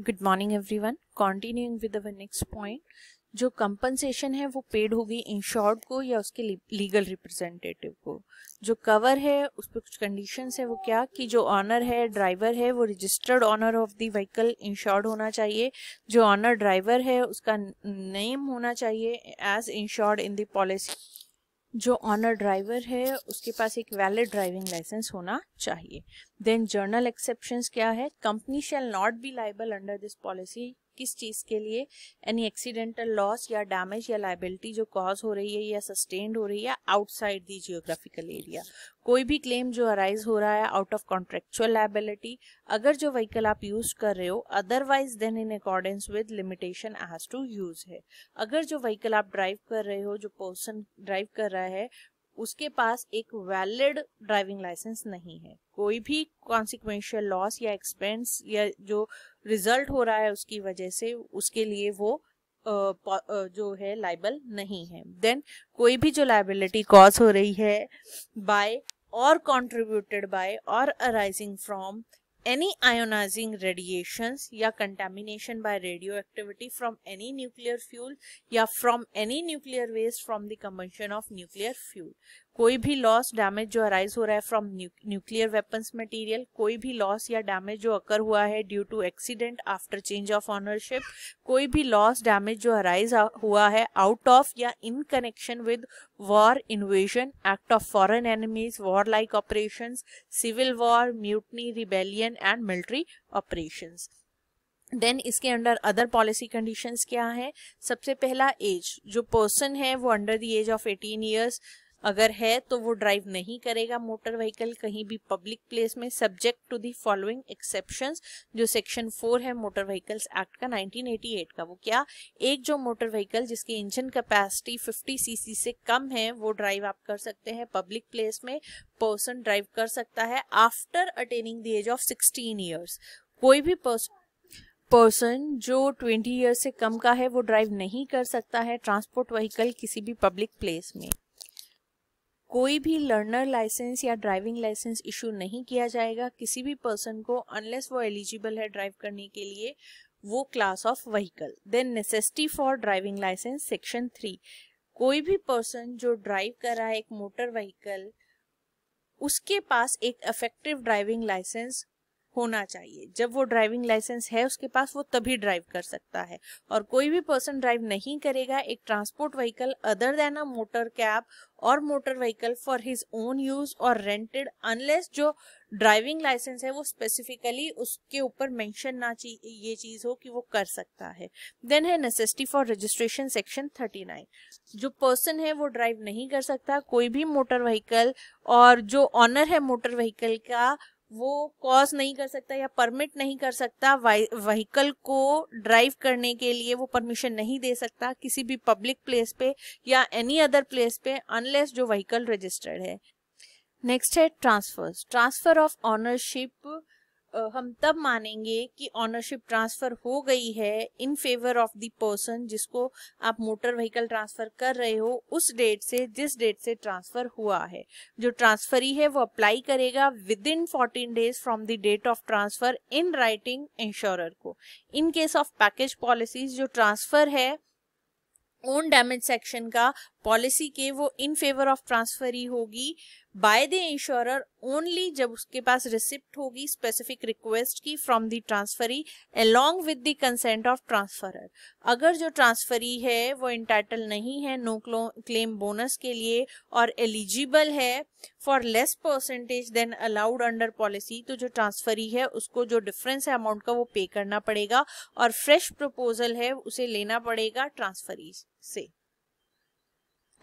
Good morning everyone continuing with our next point जो compensation है वो पेड होगी इंश्योर्ड को या उसके लीगल रिप्रेजेंटेटिव को जो कवर है उस पर कुछ कंडीशन है वो क्या कि जो ऑनर है ड्राइवर है वो registered owner of the vehicle insured होना चाहिए जो ऑनर ड्राइवर है उसका नेम होना चाहिए as insured in the policy जो ऑनर ड्राइवर है उसके पास एक वैलिड ड्राइविंग लाइसेंस होना चाहिए देन जर्नल एक्सेप्शन क्या है company shall not be liable under this policy किस चीज़ के लिए एनी एक्सीडेंटल लॉस या डैमेज या लाइबिलिटी जो कॉज हो रही है या सस्टेन्ड हो रही है आउटसाइड दी जियोग्राफिकल एरिया कोई भी क्लेम जो अराइज हो रहा है आउट ऑफ कॉन्ट्रेक्चुअल लाइबिलिटी अगर जो व्हीकल आप यूज कर रहे हो otherwise than in accordance with limitation has to use है अगर जो व्हीकल आप ड्राइव कर रहे हो जो पर्सन ड्राइव कर रहा है उसके पास एक वैलिड ड्राइविंग लाइसेंस नहीं है कोई भी कॉन्सिक्वेंशियल लॉस या एक्सपेंस या जो रिजल्ट हो रहा है उसकी वजह से उसके लिए वो जो है लाइबल नहीं है देन कोई भी जो लाइबिलिटी कॉज हो रही है बाय और कॉन्ट्रीब्यूटेड बाय और arising from any ionizing radiations या contamination by radioactivity from any nuclear fuel या from any nuclear waste from the combustion of nuclear fuel कोई भी लॉस डैमेज जो अराइज हो रहा है फ्रॉम न्यूक्लियर वेपन्स मटेरियल कोई भी लॉस या डैमेज जो अकर हुआ है due to accident after change of ownership कोई भी लॉस डैमेज जो अराइज हुआ है आउट ऑफ या in connection with war invasion act of foreign enemies war like operation civil war mutiny rebellion and military operation then इसके under other policy conditions क्या हैं सबसे पहला एज जो पर्सन है वो under the age of 18 years अगर है तो वो ड्राइव नहीं करेगा मोटर व्हीकल कहीं भी पब्लिक प्लेस में subject to the following exceptions जो सेक्शन फोर है मोटर व्हीकल्स एक्ट का 1988 का वो क्या एक जो मोटर व्हीकल जिसकी इंजन कैपेसिटी 50 सीसी से कम है वो ड्राइव आप कर सकते हैं पब्लिक प्लेस में पर्सन ड्राइव कर सकता है after attaining the age of sixteen years कोई भी पर्सन पर्सन जो 20 ईयर से कम का है वो ड्राइव नहीं कर सकता है ट्रांसपोर्ट व्हीकल किसी भी पब्लिक प्लेस में कोई भी लर्नर लाइसेंस या ड्राइविंग लाइसेंस इशू नहीं किया जाएगा किसी भी पर्सन को अनलेस वो एलिजिबल है ड्राइव करने के लिए वो class of vehicle then necessity for driving licence section three कोई भी पर्सन जो ड्राइव कर रहा है एक मोटर व्हीकल उसके पास एक इफेक्टिव ड्राइविंग लाइसेंस होना चाहिए जब वो ड्राइविंग लाइसेंस है उसके पास वो तभी ड्राइव कर सकता है और कोई भी पर्सन ड्राइव नहीं करेगा एक transport vehicle other than a motor cab और motor vehicle for his own use और रेंटेड अनलेस जो ड्राइविंग लाइसेंस है वो स्पेसिफिकली उसके ऊपर मेंशन ना चाहिए ये चीज हो कि वो कर सकता है देन है necessity for registration section nine जो पर्सन है वो ड्राइव नहीं कर सकता कोई भी मोटर व्हीकल और जो ऑनर है मोटर व्हीकल का वो कॉज नहीं कर सकता या परमिट नहीं कर सकता व्हीकल को ड्राइव करने के लिए वो परमिशन नहीं दे सकता किसी भी पब्लिक प्लेस पे या एनी अदर प्लेस पे अनलेस जो व्हीकल रजिस्टर्ड है नेक्स्ट है ट्रांसफर ट्रांसफर ऑफ ऑनरशिप हम तब मानेंगे कि ऑनरशिप ट्रांसफर हो गई है in favour of the person जिसको आप मोटर व्हीकल ट्रांसफर कर रहे हो उस डेट से जिस डेट से ट्रांसफर हुआ है जो ट्रांसफरी है वो अप्लाई करेगा within fourteen days from the date of transfer in writing insurer को in case of package policies जो ट्रांसफर है ओन डैमेज सेक्शन का पॉलिसी के वो इन फेवर ऑफ ट्रांसफर ही होगी बाय द इंश्योरर ओनली जब उसके पास रिसिप्ट होगी स्पेसिफिक रिक्वेस्ट की from the transferee along with the consent of transferor अगर जो ट्रांसफरी है वो इंटाइटल नहीं है नो क्लेम बोनस के लिए और एलिजिबल है for less percentage than allowed under policy तो जो ट्रांसफरी है उसको जो डिफरेंस है अमाउंट का वो पे करना पड़ेगा और फ्रेश प्रपोजल है उसे लेना पड़ेगा ट्रांसफरी से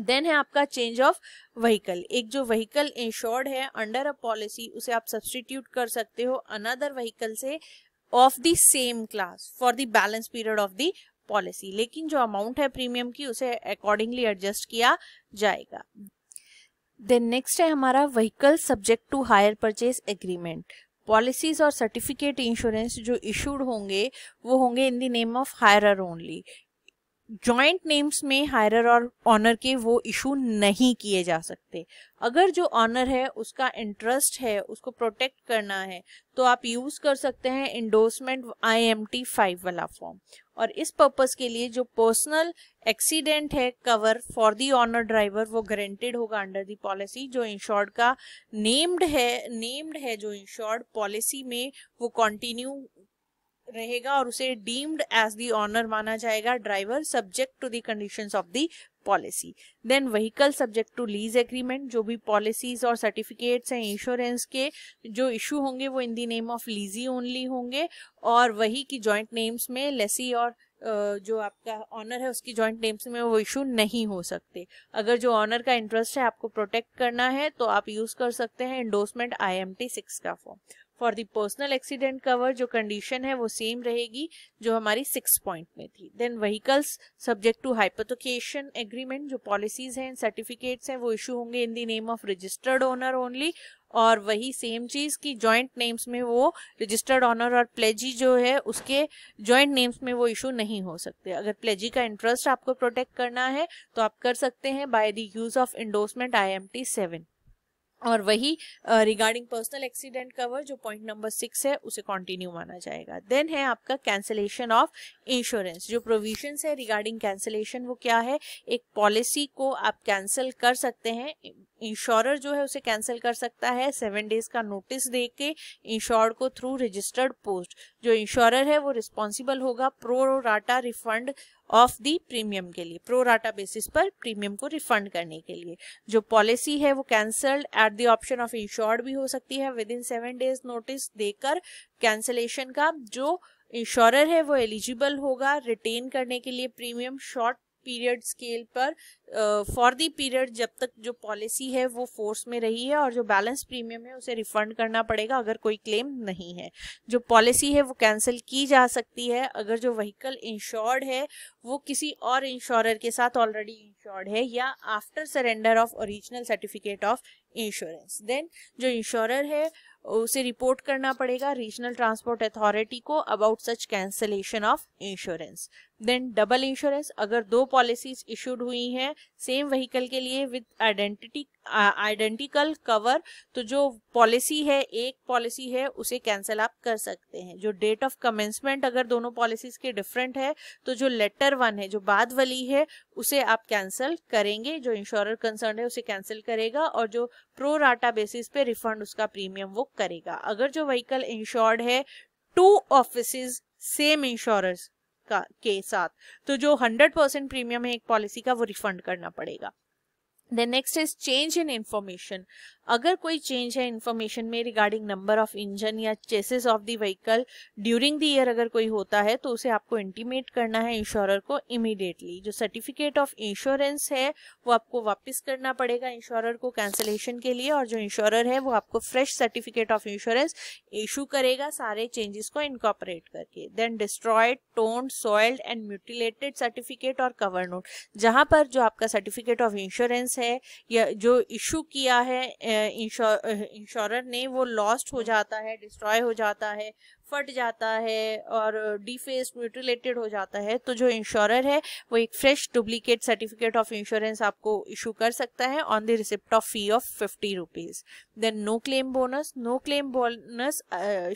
देन है आपका चेंज ऑफ व्हीकल एक जो व्हीकल इंश्योर्ड है अंडर अ पॉलिसी उसे आप सब्सटीट्यूट कर सकते हो अनदर व्हीकल से of the same class for the balance period of the policy लेकिन जो अमाउंट है प्रीमियम की उसे अकॉर्डिंगली एडजस्ट किया जाएगा देन नेक्स्ट है हमारा vehicle subject to hire purchase agreement policies और सर्टिफिकेट इंश्योरेंस जो इशूड होंगे वो होंगे in the name of hire only joint names में हायर और ऑनर के वो इशू नहीं किए जा सकते अगर जो ऑनर है उसका इंटरेस्ट है उसको प्रोटेक्ट करना है तो आप यूज कर सकते हैं endorsement I M T five वाला फॉर्म और इस पर्पस के लिए जो पर्सनल एक्सीडेंट है cover for the owner driver वो ग्रेंटेड होगा अंडर दी पॉलिसी जो इंश्योर्ड का नेम्ड है नेम्ड है जो इंश्योर्ड पॉलिसी में वो कंटिन्यू रहेगा और उसे डीम्ड एज दी ऑनर माना जाएगा driver subject to the conditions of the policy then vehicle subject to lease agreement जो भी पॉलिसीज और सर्टिफिकेट्स हैं इंश्योरेंस के जो इशू होंगे वो in the name of lessee only होंगे और वही की जॉइंट नेम्स में लेसी और जो आपका ऑनर है उसकी जॉइंट नेम्स में वो इशू नहीं हो सकते अगर जो ऑनर का इंटरेस्ट है आपको प्रोटेक्ट करना है तो आप यूज कर सकते हैं endorsement I M T six का form for the personal accident cover जो कंडीशन है वो सेम रहेगी जो हमारी सिक्स पॉइंट में थी then vehicles subject to hypothecation agreement जो पॉलिसीज हैं सर्टिफिकेट्स हैं वो इशू होंगे in the name of registered owner only और वही सेम चीज की जॉइंट नेम्स में वो रजिस्टर्ड ऑनर और प्लेजी जो है उसके जॉइंट नेम्स में वो इशू नहीं हो सकते अगर प्लेजी का इंटरेस्ट आपको प्रोटेक्ट करना है तो आप कर सकते हैं by the use of endorsement I M T seven और वही रिगार्डिंग पर्सनल एक्सीडेंट कवर जो पॉइंट नंबर सिक्स है उसे कंटिन्यू माना जाएगा देन है आपका कैंसिलेशन ऑफ इंश्योरेंस जो प्रोविजंस है रिगार्डिंग कैंसिलेशन वो क्या है एक पॉलिसी को आप कैंसिल कर सकते हैं इंश्योरर जो है उसे कैंसिल कर सकता है सेवन डेज का नोटिस दे के इंश्योर को थ्रू रजिस्टर्ड पोस्ट जो इंश्योरर है वो रिस्पॉन्सिबल होगा pro rata refund of the premium के लिए प्रोराटा बेसिस पर प्रीमियम को रिफंड करने के लिए जो पॉलिसी है वो cancelled at the option of insured भी हो सकती है within seven days notice देकर कैंसलेशन का जो इंश्योरर है वो एलिजिबल होगा रिटेन करने के लिए प्रीमियम शॉर्ट पीरियड स्केल पर फॉर दी पीरियड जब तक जो पॉलिसी है वो फोर्स में रही है और जो बैलेंस प्रीमियम है उसे रिफंड करना पड़ेगा अगर कोई क्लेम नहीं है जो पॉलिसी है वो कैंसिल की जा सकती है अगर जो व्हीकल इंश्योर्ड है वो किसी और इंश्योरर के साथ ऑलरेडी इंश्योर्ड है या after surrender of original certificate of insurance then जो इंश्योरर है उसे रिपोर्ट करना पड़ेगा रीजनल ट्रांसपोर्ट अथॉरिटी को about such cancellation of insurance then double insurance अगर दो पॉलिसीज इशूड हुई हैं सेम व्हीकल के लिए विद आइडेंटिटी आइडेंटिकल कवर तो जो पॉलिसी है एक पॉलिसी है उसे कैंसिल आप कर सकते हैं जो डेट ऑफ कमेंसमेंट अगर दोनों पॉलिसीज के डिफरेंट है तो जो लेटर वन है जो बाद वाली है उसे आप कैंसिल करेंगे जो इंश्योरर कंसर्न है उसे कैंसिल करेगा और जो प्रो राटा बेसिस पे रिफंड उसका प्रीमियम वो करेगा अगर जो व्हीकल इंश्योर्ड है टू ऑफिस सेम इंश्योरेंस का के साथ तो जो 100 परसेंट प्रीमियम है एक पॉलिसी का वो रिफंड करना पड़ेगा then next is change in information अगर कोई चेंज है इंफॉर्मेशन में रिगार्डिंग नंबर ऑफ इंजन या chassis of the vehicle during the year अगर कोई होता है तो उसे आपको इंटीमेट करना है इंश्योरर को इमीडिएटली जो सर्टिफिकेट ऑफ इंश्योरेंस है वो आपको वापस करना पड़ेगा इंश्योरर को कैंसिलेशन के लिए और जो इंश्योरर है वो आपको fresh certificate of insurance issue करेगा सारे चेंजेस को इनकॉपरेट करके देन डिस्ट्रॉयड टोन्ड सॉइल्ड एंड म्यूटिलेटेड सर्टिफिकेट और कवर नोट जहां पर जो आपका सर्टिफिकेट ऑफ इंश्योरेंस बैलेंस है या जो इशू किया है इंश्योर इंश्योरर ने वो लॉस्ट हो जाता है डिस्ट्रॉय हो जाता है फट जाता है और डिफेस म्यूटिलेटेड हो जाता है तो जो इंश्योरर है वो एक fresh duplicate certificate of insurance आपको इशू कर सकता है on the receipt of fee of fifty rupees then no claim bonus no claim bonus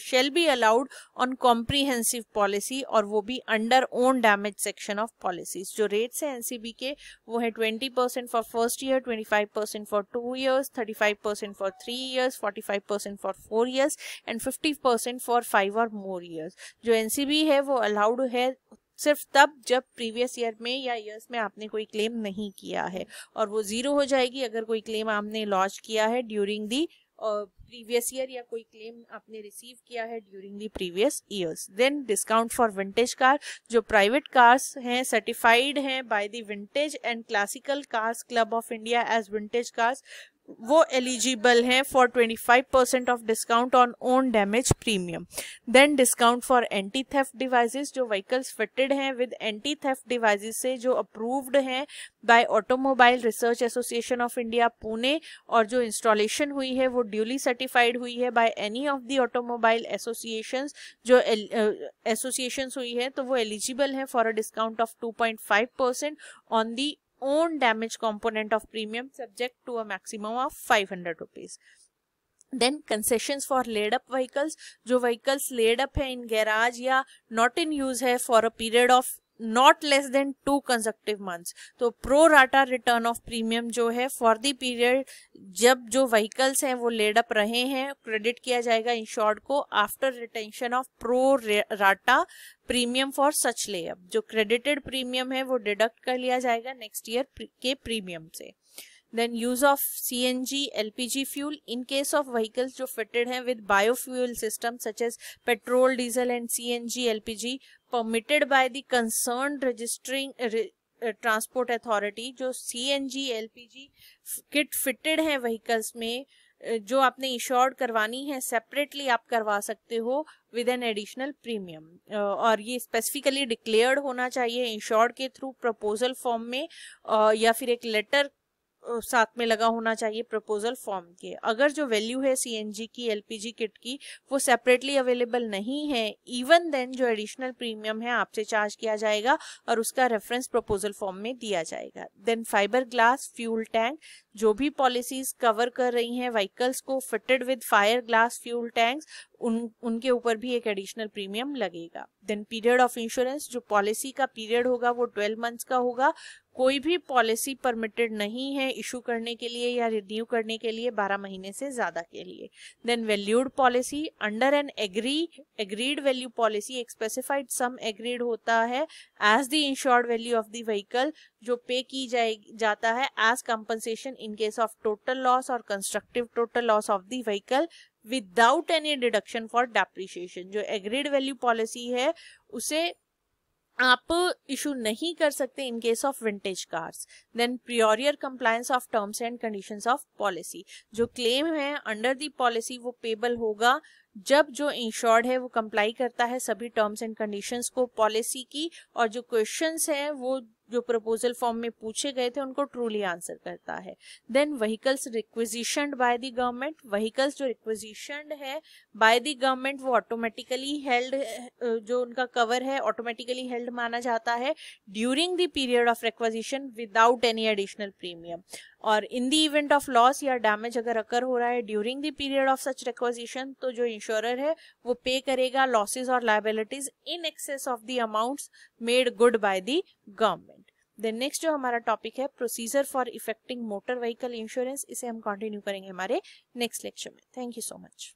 shall be allowed on comprehensive policy और वो भी under own damage section of policies जो rates है NCB के वो है twenty percent for first year twenty five percent for two years thirty five percent for three years forty five percent for four years and fifty percent for five for more years जो NCB है वो allowed है सिर्फ तब जब previous year में या years में आपने कोई क्लेम नहीं किया है और वो जीरो हो जाएगी अगर कोई क्लेम आपने लॉन्च किया है ड्यूरिंग दी प्रीवियस ईयर या कोई क्लेम आपने रिसीव किया है during the previous years then discount for vintage car जो प्राइवेट कार्स हैं सर्टिफाइड हैं by the vintage and classical cars club of India as vintage cars वो एलिजिबल हैं for 25 percent of discount on own damage premium then discount for anti theft devices जो vehicles fitted हैं with anti theft devices से जो approved हैं by automobile research association of India Pune और जो installation हुई है वो ड्यूली सर्टिफाइड हुई है by any of the automobile association जो एसोसिएशन uh, हुई है तो वो एलिजिबल है for a discount of two point five percent on the own damage component of premium subject to a maximum of 500 rupees. Then concessions for laid up vehicles जो vehicles laid up है in garage या not in use है for a period of not less than two consecutive months तो pro rata return of premium जो है for the period जब जो vehicles हैं वो लेड अप रहे हैं क्रेडिट किया जाएगा इंश्योर्ड को after retention of pro rata premium for such layup जो क्रेडिटेड प्रीमियम है वो डिडक्ट कर लिया जाएगा नेक्स्ट ईयर के प्रीमियम से then use of C N G L P G fuel in case of vehicles जो फिटेड हैं with biofuel system such as petrol diesel and C N G L P G permitted by the concern registering transport authority जो C N G L P G kit fitted है vehicles में uh, जो आपने insured करवानी है separately आप करवा सकते हो विद एन एडिशनल प्रीमियम और ये स्पेसिफिकली डिक्लेयर्ड होना चाहिए इंश्योर्ड के थ्रू प्रपोजल फॉर्म में uh, या फिर एक लेटर साथ में लगा होना चाहिए प्रपोजल फॉर्म के अगर जो वैल्यू है सीएनजी की एलपीजी किट की वो सेपरेटली अवेलेबल नहीं है इवन देन जो एडिशनल प्रीमियम है आपसे चार्ज किया जाएगा और उसका रेफरेंस प्रपोजल फॉर्म में दिया जाएगा then fibre glass fuel tank जो भी पॉलिसीज कवर कर रही हैं व्हीकल्स को fitted with fire glass fuel tanks उन उनके ऊपर भी एक एडिशनल प्रीमियम लगेगा देन पीरियड ऑफ इंश्योरेंस जो पॉलिसी का पीरियड होगा वो ट्वेल्व मंथ्स का होगा कोई भी पॉलिसी परमिटेड नहीं है इशू करने के लिए या रिन्यू करने के लिए 12 महीने से ज्यादा के लिए then valued policy under an agree agreed value policy एक स्पेसिफाइड सम एग्रीड होता है as the insured value of the vehicle जो पे की जाए जाता है as compensation in case of total loss और constructive total loss of the vehicle without any deduction for depreciation जो एग्रीड वैल्यू पॉलिसी है उसे आप इशू नहीं कर सकते in case of vintage cars then prior compliance of terms and conditions of policy जो claim है अंडर दी पॉलिसी वो पेबल होगा जब जो इंश्योर्ड है वो कंप्लाई करता है सभी टर्म्स एंड कंडीशंस को पॉलिसी की और जो क्वेश्चंस हैं वो जो प्रपोजल फॉर्म में पूछे गए थे उनको ट्रूली आंसर करता है then vehicles requisition by the government vehicles जो रिक्वेजिशन है बाय द गवर्नमेंट वो ऑटोमेटिकली हेल्ड जो उनका कवर है ऑटोमेटिकली हेल्ड माना जाता है during the period of requisition without any additional premium और in the event of loss या डैमेज अगर अकर हो रहा है during the period of such requisition तो जो इंश्योरर है वो पे करेगा लॉसेज और liabilities in excess of the amounts made good by the government then next जो हमारा टॉपिक है procedure for effecting motor vehicle insurance इसे हम कंटिन्यू करेंगे हमारे नेक्स्ट लेक्चर में थैंक यू सो मच